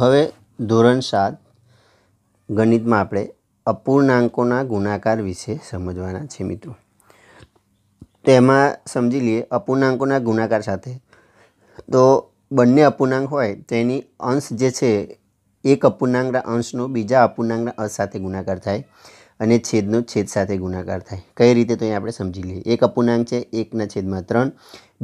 હવે ધોરણ સાત ગણિતમાં આપણે અપૂર્ણાંકોના ગુણાકાર વિશે સમજવાના છે મિત્રો તેમાં સમજી લઈએ અપૂર્ણાંકોના ગુણાકાર સાથે તો બંને અપૂર્ણાંક હોય તેની અંશ જે છે એક અપૂર્ણાંકના અંશનો બીજા અપૂર્ણાંકના અંશ સાથે ગુણાકાર થાય અને છેદનો છેદ સાથે ગુણાકાર થાય કઈ રીતે તો એ આપણે સમજી લઈએ એક અપૂર્ણાંક છે એકના છેદમાં ત્રણ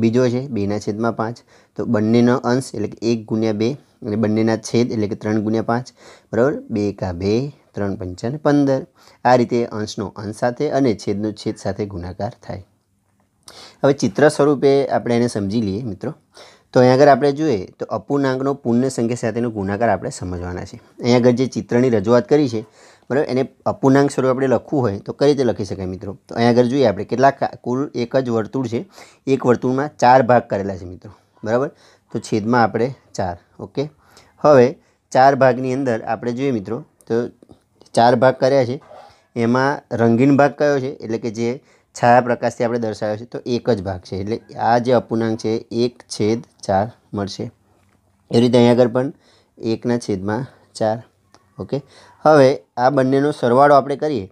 બીજો છે બેના છેદમાં પાંચ તો બંનેનો અંશ એટલે કે એક ગુણ્યા બે અને બંનેના છેદ એટલે કે ત્રણ ગુણ્યા પાંચ બરાબર બે એકા બે ત્રણ પંચાને પંદર આ રીતે અંશનો અંશ સાથે અને છેદનો છેદ સાથે ગુણાકાર થાય હવે ચિત્ર સ્વરૂપે આપણે એને સમજી લઈએ મિત્રો તો અહીંયા આગળ આપણે જોઈએ તો અપૂર્ણાંકનો પૂર્ણ સંખ્યા સાથેનો ગુણાકાર આપણે સમજવાના છે અહીંયા આગળ જે ચિત્રની રજૂઆત કરી છે બરાબર એને અપૂર્ણાંક સ્વરૂપ આપણે લખવું હોય તો કઈ રીતે લખી શકાય મિત્રો તો અહીંયા આગળ જોઈએ આપણે કેટલાક કુલ એક જ વર્તુળ છે એક વર્તુળમાં ચાર ભાગ કરેલા છે મિત્રો બરાબર તો છેદમાં આપણે ચાર ઓકે હવે ચાર ભાગની અંદર આપણે જોઈએ મિત્રો તો ચાર ભાગ કર્યા છે એમાં રંગીન ભાગ કયો છે એટલે કે જે છાયા પ્રકાશથી આપણે દર્શાવ્યો છે તો એક જ ભાગ છે એટલે આ જે અપૂર્ણાંક છે એક છેદ ચાર મળશે એવી રીતે અહીંયા આગળ પણ એકના છેદમાં ચાર ઓકે હવે આ બંનેનો સરવાળો આપણે કરીએ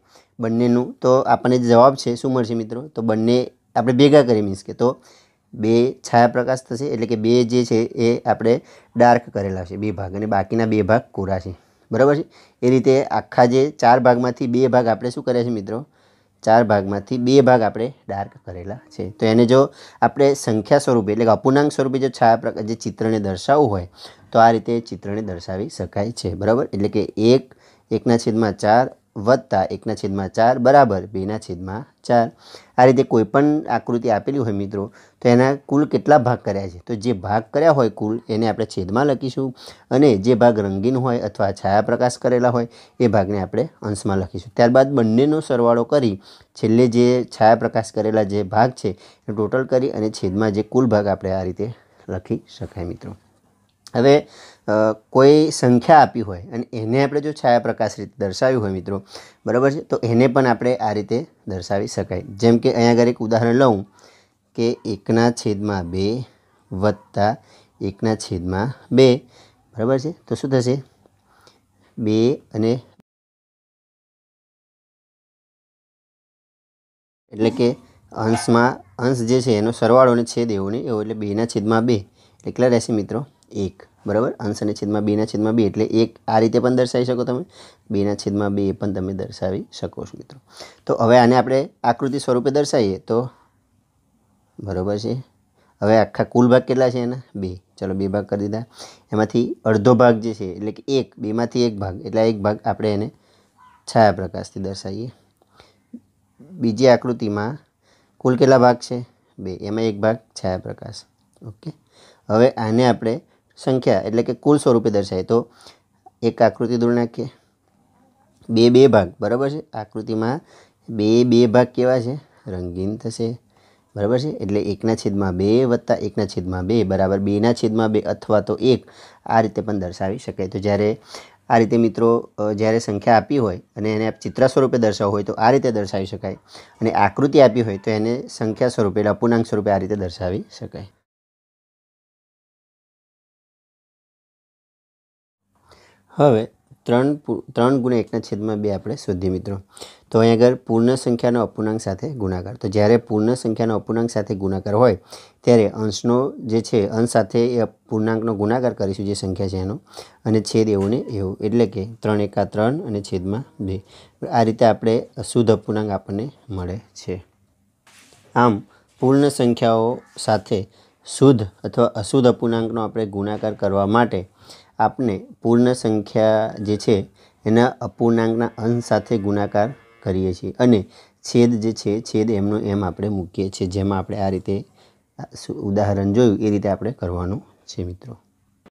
બંનેનું તો આપણને જવાબ છે શું મળશે મિત્રો તો બંને આપણે ભેગા કરીએ મીન્સ કે તો બે છાયા પ્રકાશ થશે એટલે કે બે જે છે એ આપણે ડાર્ક કરેલા છે બે ભાગ અને બાકીના બે ભાગ કોરા છે બરાબર છે એ રીતે આખા જે ચાર ભાગમાંથી બે ભાગ આપણે શું કર્યા છે મિત્રો ચાર ભાગમાંથી બે ભાગ આપણે ડાર્ક કરેલા છે તો એને જો આપણે સંખ્યા સ્વરૂપે એટલે કે અપૂર્ણાંક સ્વરૂપે જો છાયા પ્રકાર જે ચિત્રને દર્શાવવું હોય તો આ રીતે ચિત્રને દર્શાવી શકાય છે બરાબર એટલે કે એક એકના છેદમાં ચાર વત્તા એકના છેદમાં ચાર બરાબર બેના છેદમાં ચાર આ રીતે કોઈ પણ આકૃતિ આપેલી હોય મિત્રો તો એના કુલ કેટલા ભાગ કર્યા છે તો જે ભાગ કર્યા હોય કુલ એને આપણે છેદમાં લખીશું અને જે ભાગ રંગીન હોય અથવા છાયા પ્રકાશ કરેલા હોય એ ભાગને આપણે અંશમાં લખીશું ત્યારબાદ બંનેનો સરવાળો કરી છેલ્લે જે છાયા પ્રકાશ કરેલા જે ભાગ છે એ ટોટલ કરી અને છેદમાં જે કુલ ભાગ આપણે આ રીતે લખી શકાય મિત્રો હવે કોઈ સંખ્યા આપી હોય અને એને આપણે જો છાયા પ્રકાશ રીતે દર્શાવ્યું હોય મિત્રો બરાબર છે તો એને પણ આપણે આ રીતે દર્શાવી શકાય જેમ કે અહીંયા આગળ એક ઉદાહરણ લઉં કે એકના છેદમાં બે વત્તા એકના છેદમાં બે બરાબર છે તો શું થશે બે અને એટલે કે અંશમાં અંશ જે છે એનો સરવાળો અને છેદ એવો નહીં એવો એટલે બેના છેદમાં બે એટલે કેટલા રહેશે મિત્રો એક બરાબર આન્સરના છેદમાં બેના છેદમાં બે એટલે એક આ રીતે પણ દર્શાવી શકો તમે બેના છેદમાં બે પણ તમે દર્શાવી શકો છો મિત્રો તો હવે આને આપણે આકૃતિ સ્વરૂપે દર્શાવીએ તો બરાબર છે હવે આખા કુલ ભાગ કેટલા છે એના બે ચલો બે ભાગ કરી દીધા એમાંથી અડધો ભાગ જે છે એટલે કે એક બેમાંથી એક ભાગ એટલે એક ભાગ આપણે એને છાયા પ્રકાશથી દર્શાવીએ બીજી આકૃતિમાં કુલ કેટલા ભાગ છે બે એમાં એક ભાગ છાયા પ્રકાશ ઓકે હવે આને આપણે સંખ્યા એટલે કે કુલ સ્વરૂપે દર્શાય તો એક આકૃતિ દોરી નાખીએ બે બે ભાગ બરાબર છે આકૃતિમાં બે બે ભાગ કેવા છે રંગીન થશે બરાબર છે એટલે એકના છેદમાં બે વત્તા એકના છેદમાં બે બરાબર બેના છેદમાં બે અથવા તો એક આ રીતે પણ દર્શાવી શકાય તો જ્યારે આ રીતે મિત્રો જ્યારે સંખ્યા આપી હોય અને એને ચિત્ર સ્વરૂપે દર્શાવવું હોય તો આ રીતે દર્શાવી શકાય અને આકૃતિ આપી હોય તો એને સંખ્યા સ્વરૂપે એટલે અપૂર્ણાંક સ્વરૂપે આ રીતે દર્શાવી શકાય હવે ત્રણ ત્રણ ગુણ્યા એકના છેદમાં બે આપણે શોધીએ મિત્રો તો અહીં આગળ પૂર્ણ સંખ્યાનો અપૂર્ણાંક સાથે ગુણાકાર તો જ્યારે પૂર્ણ સંખ્યાનો અપૂર્ણાંક સાથે ગુણાકાર હોય ત્યારે અંશનો જે છે અંશ સાથે એ પૂર્ણાંકનો ગુણાકાર કરીશું જે સંખ્યા છે એનો અને છેદ એવું ને એવું એટલે કે ત્રણ એકા ત્રણ અને છેદમાં બે આ રીતે આપણે શુદ્ધ અપૂર્ણાંક આપણને મળે છે આમ પૂર્ણ સંખ્યાઓ સાથે શુદ્ધ અથવા અશુદ્ધ અપૂર્ણાંકનો આપણે ગુણાકાર કરવા માટે આપણે પૂર્ણ સંખ્યા જે છે એના અપૂર્ણાંકના અંશ સાથે ગુણાકાર કરીએ છીએ અને છેદ જે છે છેદ એમનો એમ આપણે મૂકીએ છીએ જેમાં આપણે આ રીતે ઉદાહરણ જોયું એ રીતે આપણે કરવાનું છે મિત્રો